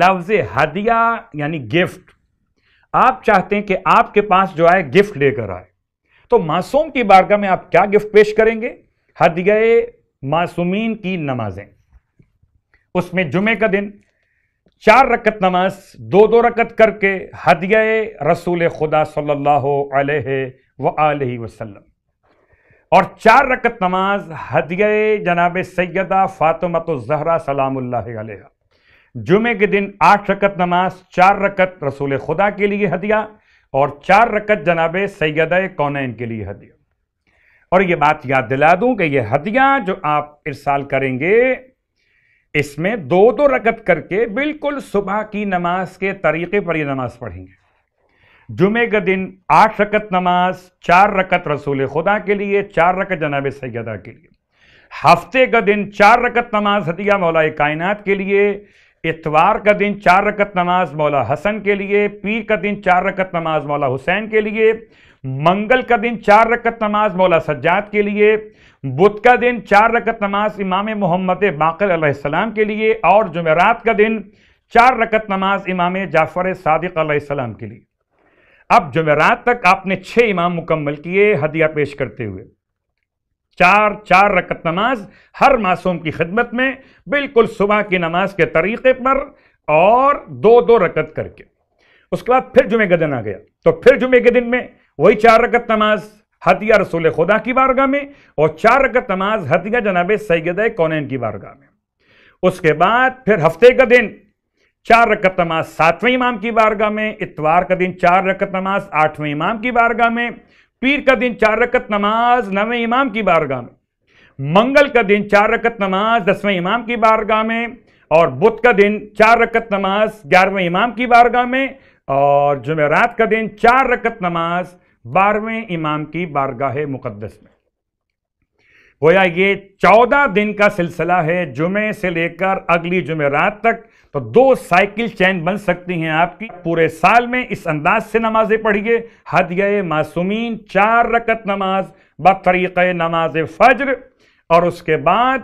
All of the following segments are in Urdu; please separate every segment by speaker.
Speaker 1: لفظ ہدیہ یعنی گفٹ آپ چاہتے ہیں کہ آپ کے پاس جو آئے گفٹ لے کر آئے تو معصوم کی بارگاہ میں آپ کیا گفٹ پیش کریں گے ہدیہ معصومین کی نمازیں اس میں جمعے کا دن چار رکت نماز دو دو رکت کر کے ہدیہ رسول خدا صلی اللہ علیہ وآلہ وسلم اور چار رکت نماز ہدیہ جناب سیدہ فاطمت زہرا سلام اللہ علیہ جمعے کے دن آٹھ رکت نماز چار رکت رسول خدا کے لیے ہدیہ اور چار رکت جناب سیدہ کونین کے لیے ہدیہ اور یہ بات یاد دلا دوں کہ یہ ہدیہ جو آپ ارسال کریں گے اس میں دو دو رکت کر کے بالکل صبح کی نماز کے طریقے پر یہ نماز پڑھیں گے جمعے کا دن آٹھ رکت نماز چار رکت رسول خدا کے لیے چار رکت جناب سیدہ کے لیے ہفتے کا دن چار رکت نماز ہدیہ مولا کائنات کے لیے اتوار کا دن چار رکت نماز مولا حسن کے لیے پیر کا دن چار رکت نماز مولا حسین کے لیے منگل کا دن چار رکت نماز مولا سجاد کے لیے بدھ کا دن چار رکت نماز امام محمد باقر علیہ السلام کے لیے اور جمعرات کا دن چار رکت نماز امام جعفر صادق علیہ السلام کے لیے اب جمعرات تک آپ نے چھ امام مکمل کیے ہدیہ پیش کرتے ہوئے چار چار رکت نماز ہر معصوم کی خدمت میں بالکل صبح کی نماز کے طریقے پر اور دو دو رکت کر کے اس کے بعد پھر جمعے کا دن آ گیا تو پھر جمعے کے دن میں وہی چار رکت نماز ہتیہ رسول خدا کی بارگاہ میں اور چار رکت نماز ہتیہ جناب سید کونین کی بارگاہ میں اس کے بعد پھر ہفتے کا دن چار رکت نماز ساتویں امام کی بارگاہ میں اتوار کا دن چار رکت نماز آٹھویں امام کی بارگاہ میں پیر کا دن چار رکت نماز نویں امام کی بارگاہ میں منگل کا دن چار رکت نماز دسویں امام کی بارگاہ میں اور بدھ کا دن چار رکت نماز گیارہویں امام کی بارگاہ میں اور جمعرات کا دن چار رکت نماز بارہویں امام کی بارگاہ مقدس میں گویا یہ چودہ دن کا سلسلہ ہے جمعہ سے لے کر اگلی جمع رات تک تو دو سائیکل چین بن سکتی ہیں آپ کی پورے سال میں اس انداز سے نمازیں پڑھیے ہدیہ معصومین چار رکت نماز بطریقہ نماز فجر اور اس کے بعد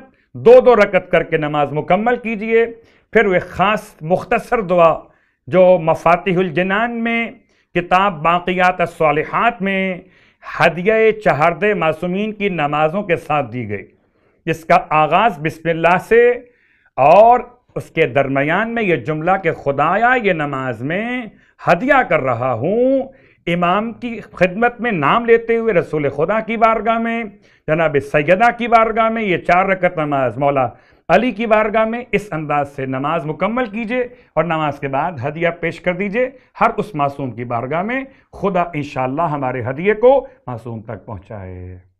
Speaker 1: دو دو رکت کر کے نماز مکمل کیجئے پھر وہ خاص مختصر دعا جو مفاتح الجنان میں کتاب باقیات الصالحات میں ہدیہ چہردے معصومین کی نمازوں کے ساتھ دی گئی جس کا آغاز بسم اللہ سے اور اس کے درمیان میں یہ جملہ کہ خدایہ یہ نماز میں ہدیہ کر رہا ہوں امام کی خدمت میں نام لیتے ہوئے رسول خدا کی بارگاہ میں جناب سیدہ کی بارگاہ میں یہ چار رکت نماز مولا علی کی بارگاہ میں اس انداز سے نماز مکمل کیجئے اور نماز کے بعد ہدیہ پیش کر دیجئے ہر اس معصوم کی بارگاہ میں خدا انشاءاللہ ہمارے ہدیے کو معصوم تک پہنچائے